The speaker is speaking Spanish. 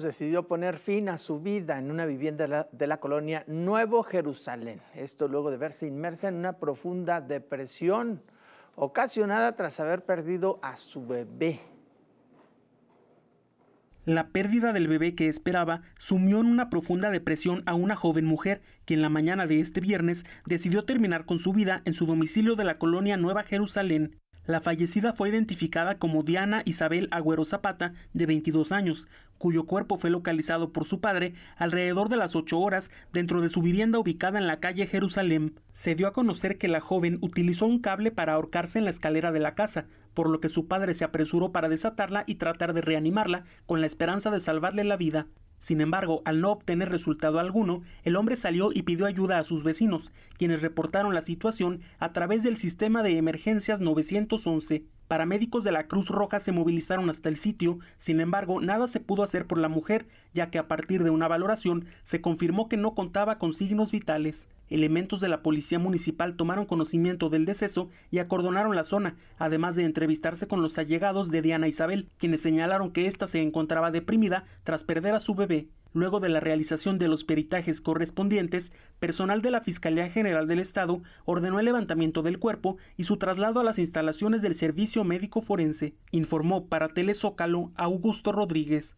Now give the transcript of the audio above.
decidió poner fin a su vida en una vivienda de la, colonia Nuevo Jerusalén. Esto luego de verse inmersa en una profunda depresión ocasionada tras haber perdido a su bebé. La pérdida del bebé que esperaba sumió en una profunda depresión a una joven mujer que en la mañana de este viernes decidió terminar con su vida en su domicilio de la colonia Nueva Jerusalén. La fallecida fue identificada como Diana Isabel Agüero Zapata, de 22 años, cuyo cuerpo fue localizado por su padre alrededor de las 8 horas dentro de su vivienda ubicada en la calle Jerusalén. Se dio a conocer que la joven utilizó un cable para ahorcarse en la escalera de la casa, por lo que su padre se apresuró para desatarla y tratar de reanimarla con la esperanza de salvarle la vida. Sin embargo, al no obtener resultado alguno, el hombre salió y pidió ayuda a sus vecinos, quienes reportaron la situación a través del sistema de emergencias 911. Paramédicos de la Cruz Roja se movilizaron hasta el sitio, sin embargo, nada se pudo hacer por la mujer, ya que a partir de una valoración se confirmó que no contaba con signos vitales. Elementos de la policía municipal tomaron conocimiento del deceso y acordonaron la zona, además de entrevistarse con los allegados de Diana Isabel, quienes señalaron que ésta se encontraba deprimida tras perder a su bebé. Luego de la realización de los peritajes correspondientes, personal de la Fiscalía General del Estado ordenó el levantamiento del cuerpo y su traslado a las instalaciones del Servicio Médico Forense, informó para Telezócalo Augusto Rodríguez.